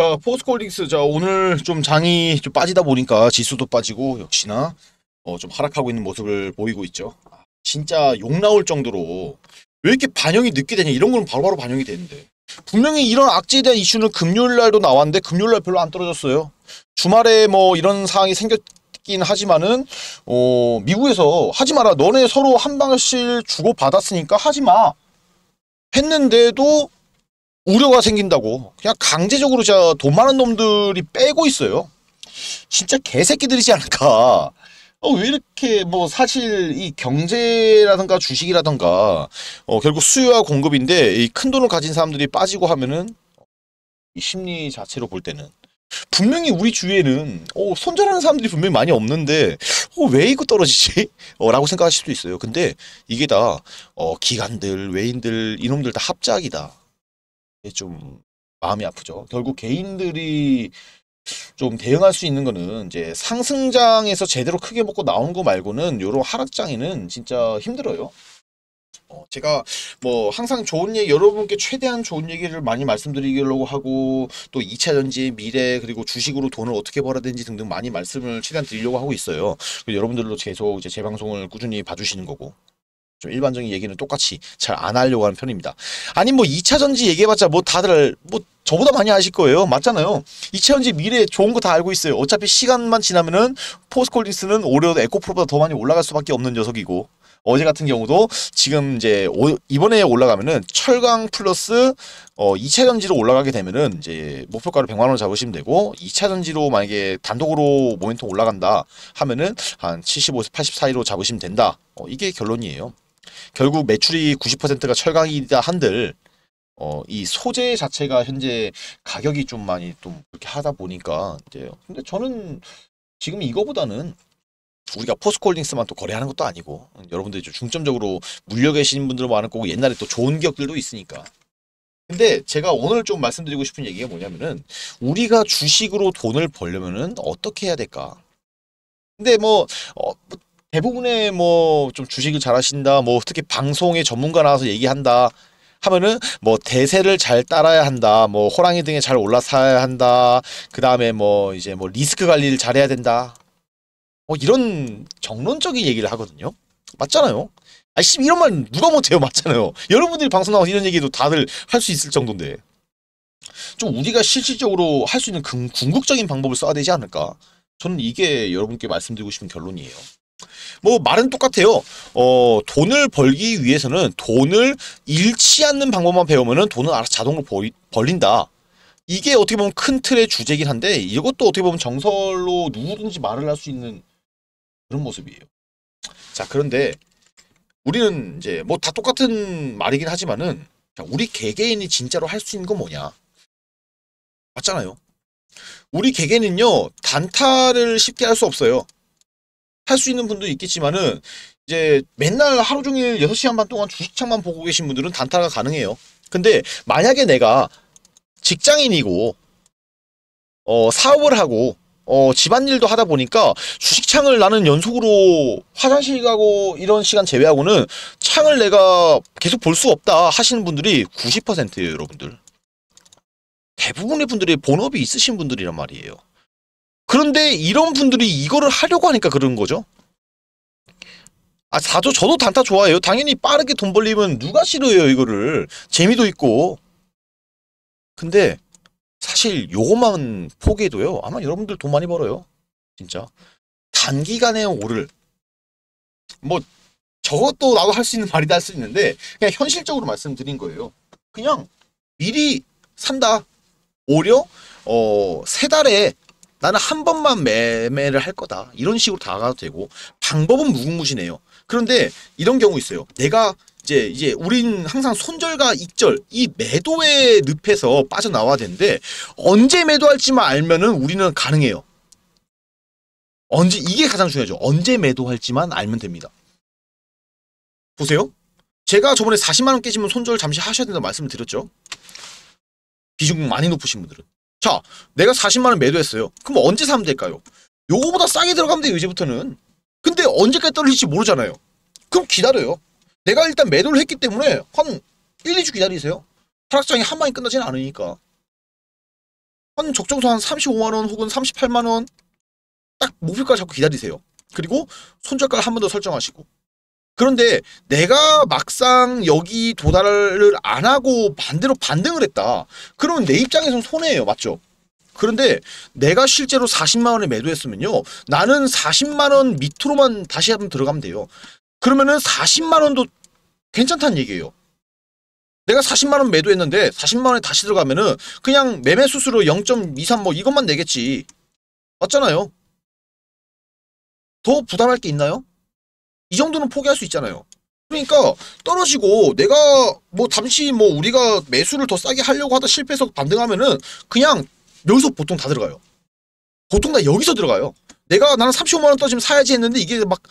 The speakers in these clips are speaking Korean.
자, 포스콜릭스 자 오늘 좀 장이 좀 빠지다 보니까 지수도 빠지고 역시나 어, 좀 하락하고 있는 모습을 보이고 있죠. 아, 진짜 욕 나올 정도로 왜 이렇게 반영이 늦게 되냐 이런 건 바로바로 반영이 되는데 분명히 이런 악재에 대한 이슈는 금요일날도 나왔는데 금요일날 별로 안 떨어졌어요. 주말에 뭐 이런 상황이 생겼긴 하지만은 어, 미국에서 하지 마라 너네 서로 한 방씩 주고 받았으니까 하지 마 했는데도 우려가 생긴다고 그냥 강제적으로 자, 돈 많은 놈들이 빼고 있어요. 진짜 개새끼들이지 않을까. 어, 왜 이렇게 뭐 사실 이 경제라든가 주식이라든가 어, 결국 수요와 공급인데 이 큰 돈을 가진 사람들이 빠지고 하면은 이 심리 자체로 볼 때는 분명히 우리 주위에는 어, 손절하는 사람들이 분명히 많이 없는데 어, 왜 이거 떨어지지? 어, 라고 생각하실 수도 있어요. 근데 이게 다 어, 기관들, 외인들, 이놈들 다 합작이다. 예, 좀 마음이 아프죠. 결국 개인들이 좀 대응할 수 있는 거는 이제 상승장에서 제대로 크게 먹고 나온 거 말고는 요런 하락장에는 진짜 힘들어요. 어, 제가 뭐 항상 좋은 얘기 여러분께 최대한 좋은 얘기를 많이 말씀드리려고 하고 또 2차 전지 미래 그리고 주식으로 돈을 어떻게 벌어야 되는지 등등 많이 말씀을 최대한 드리려고 하고 있어요. 여러분들도 계속 이제 재 방송을 꾸준히 봐주시는 거고 좀 일반적인 얘기는 똑같이 잘 안 하려고 하는 편입니다. 아니 뭐 2차 전지 얘기해봤자 뭐 다들 뭐 저보다 많이 아실 거예요. 맞잖아요. 2차 전지 미래 좋은 거 다 알고 있어요. 어차피 시간만 지나면은 포스콜리스는 오히려 에코프로보다 더 많이 올라갈 수밖에 없는 녀석이고 어제 같은 경우도 지금 이제 오, 이번에 올라가면은 철강 플러스 어 2차 전지로 올라가게 되면은 이제 목표가를 100만 원 잡으시면 되고 2차 전지로 만약에 단독으로 모멘텀 올라간다 하면은 한 75에서 80 사이로 잡으시면 된다. 어, 이게 결론이에요. 결국 매출이 90%가 철강이다 한들 어, 이 소재 자체가 현재 가격이 좀 많이 좀 그렇게 하다 보니까 이제 근데 저는 지금 이거보다는 우리가 포스코홀딩스만 또 거래하는 것도 아니고 음, 여러분들이 좀 중점적으로 물려 계신 분들 많을 거고 옛날에 또 좋은 기업들도 있으니까 근데 제가 오늘 좀 말씀드리고 싶은 얘기가 뭐냐면은 우리가 주식으로 돈을 벌려면은 어떻게 해야 될까 근데 뭐, 어, 뭐 대부분의 뭐 좀 주식을 잘하신다 뭐 특히 방송에 전문가 나와서 얘기한다 하면은 뭐 대세를 잘 따라야 한다 뭐 호랑이 등에 잘 올라서야 한다 그 다음에 뭐 이제 뭐 리스크 관리를 잘해야 된다 뭐 이런 정론적인 얘기를 하거든요 맞잖아요 아씨 이런 말 누가 못해요 맞잖아요 여러분들이 방송 나와서 이런 얘기도 다들 할 수 있을 정도인데 좀 우리가 실질적으로 할 수 있는 궁극적인 방법을 써야 되지 않을까 저는 이게 여러분께 말씀드리고 싶은 결론이에요 뭐 말은 똑같아요. 어, 돈을 벌기 위해서는 돈을 잃지 않는 방법만 배우면은 돈은 알아서 자동으로 벌 벌린다. 이게 어떻게 보면 큰 틀의 주제긴 한데 이것도 어떻게 보면 정설로 누구든지 말을 할 수 있는 그런 모습이에요. 자, 그런데 우리는 이제 뭐 다 똑같은 말이긴 하지만은 우리 개개인이 진짜로 할 수 있는 건 뭐냐? 맞잖아요. 우리 개개는요 단타를 쉽게 할 수 없어요. 할수 있는 분도 있겠지만은 이제 맨날 하루 종일 6시간 반 동안 주식창만 보고 계신 분들은 단타가 가능해요. 근데 만약에 내가 직장인이고 어, 사업을 하고 어, 집안일도 하다 보니까 주식창을 나는 연속으로 화장실 가고 이런 시간 제외하고는 창을 내가 계속 볼 수 없다 하시는 분들이 90%예요, 여러분들. 대부분의 분들이 본업이 있으신 분들이란 말이에요. 그런데 이런 분들이 이거를 하려고 하니까 그런 거죠. 아, 4조 저도 단타 좋아해요. 당연히 빠르게 돈 벌리면 누가 싫어요, 해 이거를. 재미도 있고. 근데 사실 요것만 포기해도요. 아마 여러분들 돈 많이 벌어요. 진짜. 단기간에 오를. 뭐 저것도 나도 할 수 있는 말이다 할 수 있는데 그냥 현실적으로 말씀드린 거예요. 그냥 미리 산다. 오려 어세 달에 나는 한 번만 매매를 할 거다. 이런 식으로 다가도 되고 방법은 무궁무진해요. 그런데 이런 경우 있어요. 내가 이제 이제 우린 항상 손절과 익절 이 매도의 늪에서 빠져나와야 되는데 언제 매도할지만 알면은 우리는 가능해요. 언제 이게 가장 중요하죠. 언제 매도할지만 알면 됩니다. 보세요. 제가 저번에 40만 원 깨지면 손절 잠시 하셔야 된다고 말씀을 드렸죠. 비중 많이 높으신 분들은 자, 내가 40만원 매도했어요. 그럼 언제 사면 될까요? 요거보다 싸게 들어가면 돼요, 이제부터는. 근데 언제까지 떨어질지 모르잖아요. 그럼 기다려요. 내가 일단 매도를 했기 때문에 한 1, 2주 기다리세요. 하락장이 한 방에 끝나지는 않으니까. 한적정선한 35만원 혹은 38만원 딱 목표까지 잡고 기다리세요. 그리고 손절가를 한 번 더 설정하시고 그런데 내가 막상 여기 도달을 안 하고 반대로 반등을 했다. 그러면 내 입장에선 손해예요. 맞죠? 그런데 내가 실제로 40만 원에 매도했으면요. 나는 40만 원 밑으로만 다시 한번 들어가면 돼요. 그러면은 40만 원도 괜찮다는 얘기예요. 내가 40만 원 매도했는데 40만 원에 다시 들어가면은 그냥 매매 수수료 0.23 뭐 이것만 내겠지. 맞잖아요. 더 부담할 게 있나요? 이 정도는 포기할 수 있잖아요. 그러니까 떨어지고 내가 뭐 잠시 뭐 우리가 매수를 더 싸게 하려고 하다 실패해서 반등하면은 그냥 여기서 보통 다 들어가요. 보통 다 여기서 들어가요. 내가 나는 35만 원 떨어지면 사야지 했는데 이게 막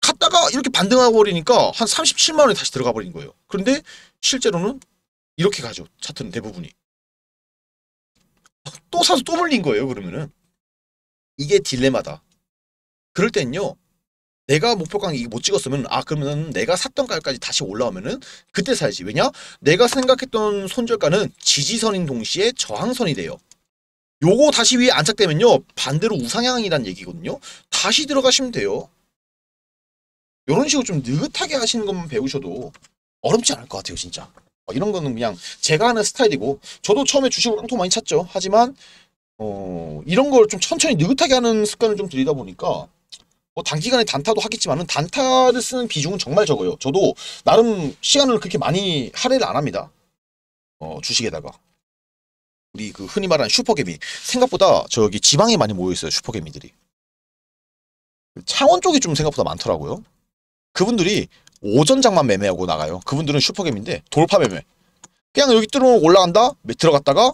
갔다가 이렇게 반등하고 버리니까 한 37만 원에 다시 들어가 버린 거예요. 그런데 실제로는 이렇게 가죠. 차트는 대부분이. 또 사서 또 물린 거예요. 그러면은. 이게 딜레마다. 그럴 땐요. 내가 목표 가격이 못 찍었으면 아 그러면 내가 샀던 가격까지 다시 올라오면은 그때 사야지 왜냐 내가 생각했던 손절가는 지지선인 동시에 저항선이 돼요 요거 다시 위에 안착되면요 반대로 우상향이란 얘기거든요 다시 들어가시면 돼요 이런 식으로 좀 느긋하게 하시는 것만 배우셔도 어렵지 않을 것 같아요 진짜 어, 이런 거는 그냥 제가 하는 스타일이고 저도 처음에 주식으로 깡통 많이 찾죠 하지만 어, 이런 걸 좀 천천히 느긋하게 하는 습관을 좀 들이다 보니까 뭐 단기간에 단타도 하겠지만은 단타를 쓰는 비중은 정말 적어요. 저도 나름 시간을 그렇게 많이 할애를 안 합니다. 어, 주식에다가. 우리 그 흔히 말하는 슈퍼개미. 생각보다 저기 지방에 많이 모여있어요. 슈퍼개미들이. 그 창원 쪽이 좀 생각보다 많더라고요. 그분들이 오전장만 매매하고 나가요. 그분들은 슈퍼개미인데 돌파 매매. 그냥 여기 뚫어 올라간다? 들어갔다가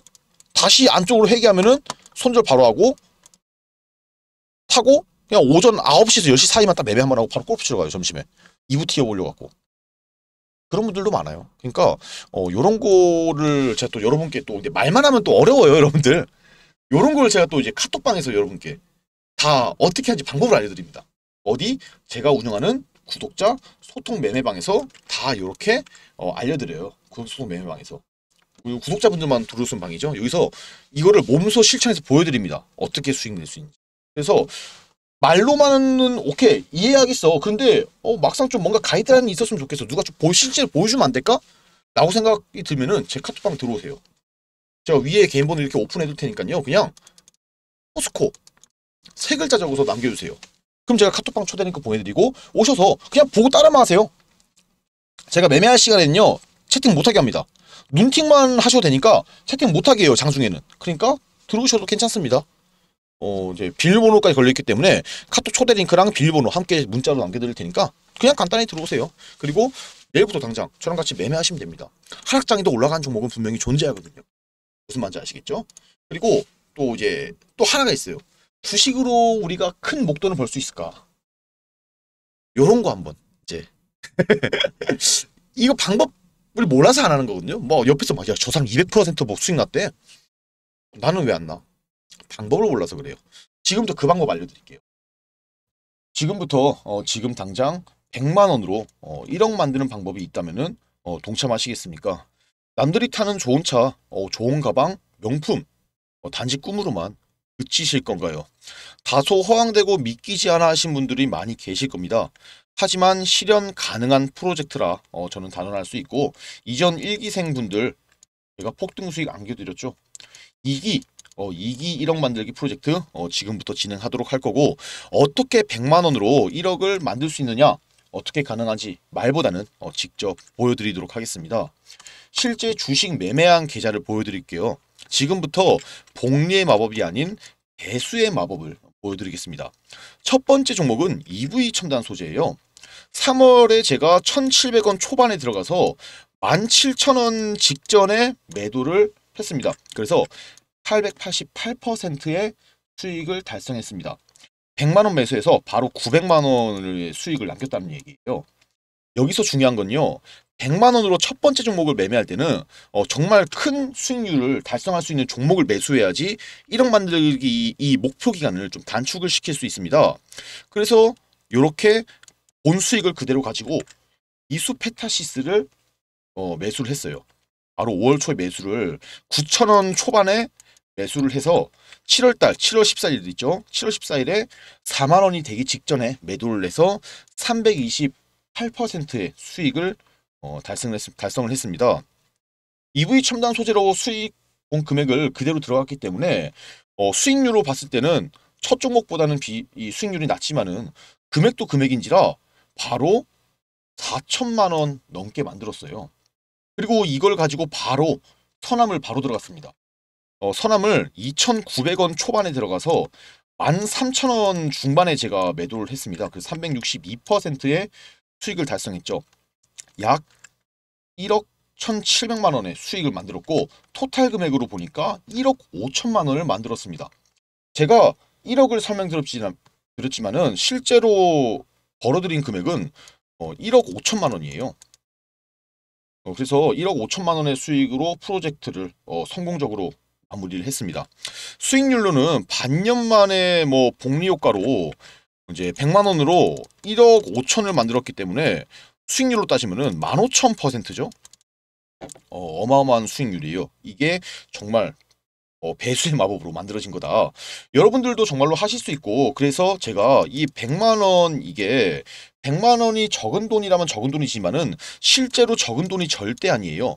다시 안쪽으로 회귀하면은 손절 바로 하고 타고 그냥 오전 9시에서 10시 사이만 딱 매매 한 번 하고 바로 골프 치러 가요 점심에 2부 튀어 보려갖고 그런 분들도 많아요 그러니까 어 요런 거를 제가 또 여러분께 또 말만 하면 또 어려워요 여러분들 요런 걸 제가 또 이제 카톡방에서 여러분께 다 어떻게 하는지 방법을 알려드립니다 어디 제가 운영하는 구독자 소통 매매방에서 다 이렇게 어 알려드려요 구독자 소통 매매방에서 그리고 구독자분들만 들어오는 방이죠 여기서 이거를 몸소 실천해서 보여드립니다 어떻게 수익 낼 수 있는지 그래서 말로만은 오케이 이해하겠어. 근데 어, 막상 좀 뭔가 가이드라인이 있었으면 좋겠어. 누가 좀 보, 실제로 보여주면 안 될까? 라고 생각이 들면은 제 카톡방 들어오세요. 제가 위에 개인번호 이렇게 오픈해둘 테니까요. 그냥 포스코 세 글자 적어서 남겨주세요. 그럼 제가 카톡방 초대 니까 보내드리고 오셔서 그냥 보고 따라만 하세요. 제가 매매할 시간에는요. 채팅 못하게 합니다. 눈팅만 하셔도 되니까 채팅 못하게 해요. 장중에는. 그러니까 들어오셔도 괜찮습니다. 어 이제 비밀번호까지 걸려있기 때문에 카톡 초대 링크랑 비밀번호 함께 문자로 남겨드릴 테니까 그냥 간단히 들어오세요. 그리고 내일부터 당장 저랑 같이 매매하시면 됩니다. 하락장에도 올라간 종목은 분명히 존재하거든요. 무슨 말인지 아시겠죠? 그리고 또 이제 또 하나가 있어요. 주식으로 우리가 큰 목돈을 벌 수 있을까? 요런 거 한번 이제 이거 방법을 몰라서 안 하는 거거든요. 뭐 옆에서 막야저상 200%뭐 수익 났대. 나는 왜 안 나? 방법을 몰라서 그래요. 지금부터 그 방법 알려드릴게요. 지금부터 어, 지금 당장 100만원으로 어, 1억 만드는 방법이 있다면 어, 동참하시겠습니까? 남들이 타는 좋은 차, 어, 좋은 가방, 명품 어, 단지 꿈으로만 그치실 건가요? 다소 허황되고 믿기지 않아 하신 분들이 많이 계실 겁니다. 하지만 실현 가능한 프로젝트라 어, 저는 단언할 수 있고 이전 1기생 분들 제가 폭등 수익 안겨드렸죠. 2기, 어, 2기 1억 만들기 프로젝트 어, 지금부터 진행하도록 할 거고 어떻게 100만 원으로 1억을 만들 수 있느냐 어떻게 가능한지 말보다는 어, 직접 보여드리도록 하겠습니다. 실제 주식 매매한 계좌를 보여드릴게요. 지금부터 복리의 마법이 아닌 대수의 마법을 보여드리겠습니다. 첫 번째 종목은 EV 첨단 소재예요. 3월에 제가 1,700원 초반에 들어가서 17,000원 직전에 매도를 했습니다. 그래서 888%의 수익을 달성했습니다. 100만원 매수해서 바로 9 0 0만원의 수익을 남겼다는 얘기예요. 여기서 중요한 건요. 100만원으로 첫 번째 종목을 매매할 때는 어, 정말 큰 수익률을 달성할 수 있는 종목을 매수해야지 1억 만들기 이 목표 기간을 좀 단축을 시킬 수 있습니다. 그래서 이렇게 본 수익을 그대로 가지고 이수 페타시스를 어, 매수를 했어요. 바로 5월 초에 매수를 9천원 초반에 매수를 해서 7월달 7월 14일 도 있죠. 7월 14일에 4만원이 되기 직전에 매도를 해서 328%의 수익을 어, 달성 했, 달성을 했습니다. EV 첨단 소재로 수익 본 금액을 그대로 들어갔기 때문에 어, 수익률로 봤을 때는 첫 종목보다는 비, 이 수익률이 낮지만은 금액도 금액인지라 바로 4천만 원 넘게 만들었어요. 그리고 이걸 가지고 바로 선함을 바로 들어갔습니다. 어, 선암을 2,900원 초반에 들어가서 13,000원 중반에 제가 매도를 했습니다. 그 362%의 수익을 달성했죠. 약 1억 1,700만 원의 수익을 만들었고 토탈 금액으로 보니까 1억 5천만 원을 만들었습니다. 제가 1억을 설명드렸지만 은 실제로 벌어들인 금액은 1억 어, 5천만 원이에요. 어, 그래서 1억 5천만 원의 수익으로 프로젝트를 어, 성공적으로 마무리를 했습니다. 수익률로는 반년 만에 뭐 복리 효과로 이제 100만 원으로 1억 5천을 만들었기 때문에 수익률로 따지면은 15,000%죠. 어, 어마어마한 수익률이에요. 이게 정말 어, 배수의 마법으로 만들어진 거다. 여러분들도 정말로 하실 수 있고 그래서 제가 이 100만원 이게 100만원이 적은 돈이라면 적은 돈이지만은 실제로 적은 돈이 절대 아니에요.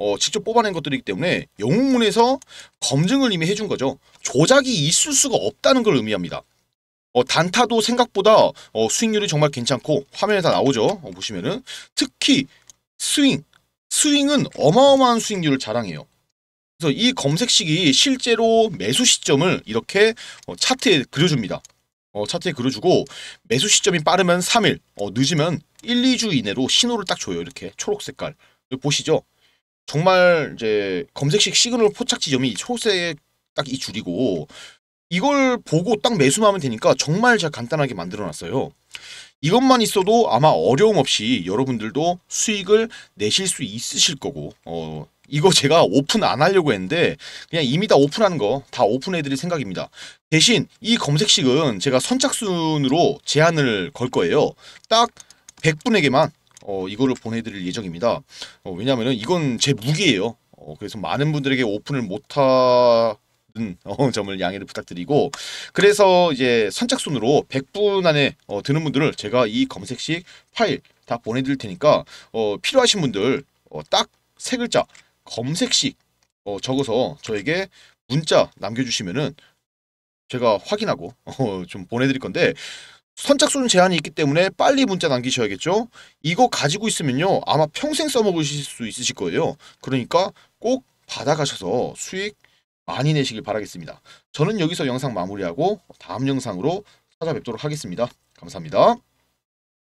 어, 직접 뽑아낸 것들이기 때문에 영웅문에서 검증을 이미 해준 거죠. 조작이 있을 수가 없다는 걸 의미합니다. 어, 단타도 생각보다 어, 수익률이 정말 괜찮고 화면에 다 나오죠. 어, 보시면은 특히 스윙, 스윙은 어마어마한 수익률을 자랑해요. 그래서 이 검색식이 실제로 매수 시점을 이렇게 어, 차트에 그려줍니다. 어, 차트에 그려주고 매수 시점이 빠르면 3일, 어, 늦으면 1, 2주 이내로 신호를 딱 줘요. 이렇게 초록 색깔. 보시죠. 정말 이제 검색식 시그널 포착 지점이 초세딱 이 줄이고 이걸 보고 딱 매수하면 되니까 정말 제가 간단하게 만들어놨어요. 이것만 있어도 아마 어려움 없이 여러분들도 수익을 내실 수 있으실 거고 어, 이거 제가 오픈 안 하려고 했는데 그냥 이미 다 오픈한 거 다 오픈해드릴 생각입니다. 대신 이 검색식은 제가 선착순으로 제한을 걸 거예요. 딱 100분에게만 어, 이거를 보내드릴 예정입니다. 어, 왜냐하면 이건 제 무기예요. 어, 그래서 많은 분들에게 오픈을 못하는 어, 점을 양해를 부탁드리고 그래서 이제 선착순으로 100분 안에 어, 드는 분들을 제가 이 검색식 파일 다 보내드릴 테니까 어, 필요하신 분들 어, 딱 세 글자 검색식 어, 적어서 저에게 문자 남겨주시면은 제가 확인하고 어, 좀 보내드릴 건데 선착순 제한이 있기 때문에 빨리 문자 남기셔야겠죠. 이거 가지고 있으면요. 아마 평생 써먹으실 수 있으실 거예요. 그러니까 꼭 받아가셔서 수익 많이 내시길 바라겠습니다. 저는 여기서 영상 마무리하고 다음 영상으로 찾아뵙도록 하겠습니다. 감사합니다.